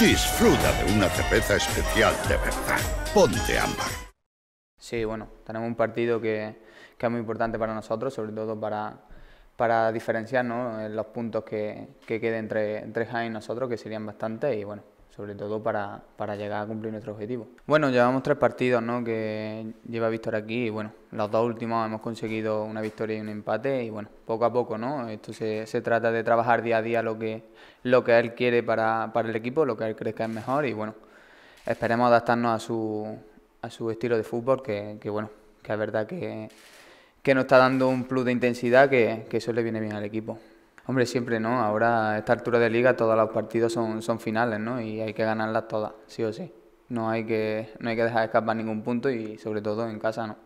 Disfruta de una cerveza especial de verdad. Ponte ámbar. Sí, bueno, tenemos un partido que, que es muy importante para nosotros, sobre todo para, para diferenciar eh, los puntos que, queden entre, entre y nosotros, que serían bastantes, y bueno, sobre todo para, llegar a cumplir nuestro objetivo. Bueno, llevamos tres partidos que lleva Víctor aquí y bueno, los dos últimos hemos conseguido una victoria y un empate y bueno, poco a poco, ¿no? Esto se, trata de trabajar día a día lo que, lo que él quiere para, el equipo, lo que él cree que es mejor y bueno, esperemos adaptarnos a su, a su estilo de fútbol que bueno, que es verdad que que nos está dando un plus de intensidad que, eso le viene bien al equipo. Hombre, siempre, ¿no? Ahora, a esta altura de liga, todos los partidos son, son finales, ¿no? Y hay que ganarlas todas, sí o sí. No hay que, no hay que dejar escapar ningún punto y, sobre todo, en casa, ¿no?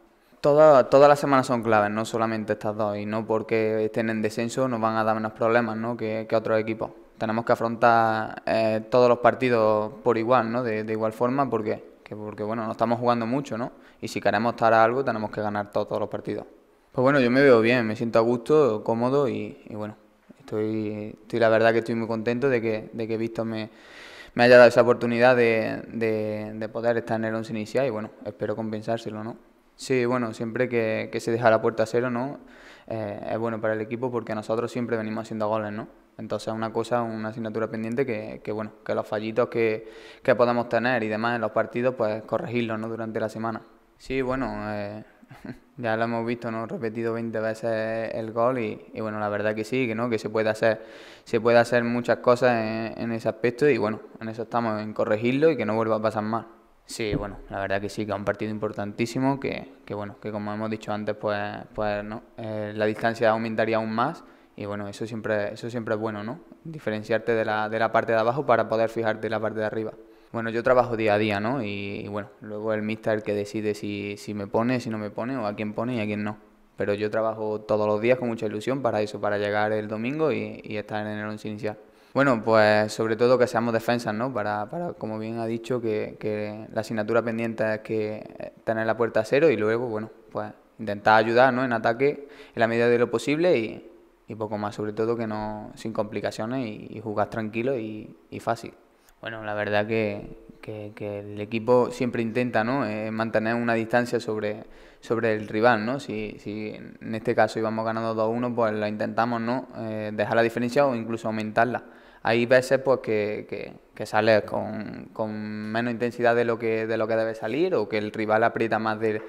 Todas, las semanas son claves, no solamente estas dos, y no porque estén en descenso nos van a dar menos problemas ¿no? que, otros equipos. Tenemos que afrontar eh, todos los partidos por igual, ¿no? de, igual forma, porque, que porque bueno, no estamos jugando mucho, ¿no? y si queremos estar a algo tenemos que ganar todos los partidos. Pues bueno, yo me veo bien, me siento a gusto, cómodo y, bueno, estoy, estoy la verdad que estoy muy contento de que, de que Víctor me, me haya dado esa oportunidad de, poder estar en el once inicial y bueno, espero compensárselo, ¿no? Sí, bueno, siempre que, se deja la puerta a cero, ¿no? Eh, es bueno para el equipo porque nosotros siempre venimos haciendo goles, ¿no? Entonces es una cosa, una asignatura pendiente que, bueno, que los fallitos que, que podamos tener y demás en los partidos, pues corregirlos, ¿no? Durante la semana. Sí, bueno, eh... Ya lo hemos visto, ¿no? Repetido 20 veces el gol y, bueno, la verdad que sí, que no, que se puede hacer, se puede hacer muchas cosas en, ese aspecto y bueno, en eso estamos, en corregirlo y que no vuelva a pasar mal. Sí, bueno, la verdad que sí, que es un partido importantísimo, que, que bueno, que como hemos dicho antes, pues, pues eh, la distancia aumentaría aún más y bueno, eso siempre, eso siempre es bueno, ¿no? Diferenciarte de la, de la parte de abajo para poder fijarte en la parte de arriba. Bueno, yo trabajo día a día, ¿no? Y, bueno, luego el míster el que decide si, me pone, si no me pone, o a quién pone y a quién no. Pero yo trabajo todos los días con mucha ilusión para eso, para llegar el domingo y, estar en el once inicial. Bueno, pues sobre todo que seamos defensas, ¿no? Para, para como bien ha dicho, que, la asignatura pendiente es que eh, tener la puerta a cero y luego, bueno, pues intentar ayudar, ¿no? En ataque en la medida de lo posible y, poco más, sobre todo que no sin complicaciones y, y jugar tranquilo y, y fácil. Bueno, la verdad que, el equipo siempre intenta ¿no? Eh, mantener una distancia sobre, el rival. ¿no? Si, en este caso íbamos ganando 2-1, pues lo intentamos ¿no? Eh, dejar la diferencia o incluso aumentarla. Hay veces pues, que, que, con, menos intensidad de lo, que, de lo que debe salir o que el rival aprieta más de,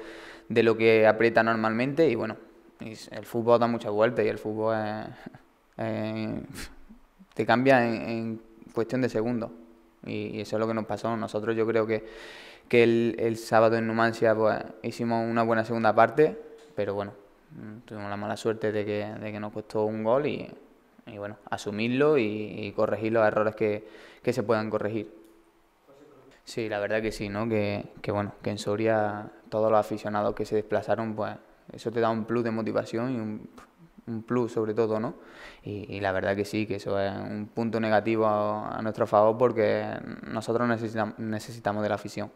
lo que aprieta normalmente y bueno, el fútbol da muchas vueltas y el fútbol te cambia en, en cuestión de segundos. Y, eso es lo que nos pasó. Nosotros yo creo que, que el, el, sábado en Numancia pues, hicimos una buena segunda parte, pero bueno, mm, tuvimos la mala suerte de que, de que nos costó un gol y, y bueno, asumirlo y, corregir los errores que, que, se puedan corregir. Sí, la verdad que sí, ¿no? Que, que bueno, que en Soria todos los aficionados que se desplazaron, pues eso te da un plus de motivación y un un plus sobre todo, ¿no? Y, la verdad que sí, que eso es un punto negativo a, a nuestro favor porque nosotros necesitamos, necesitamos de la afición.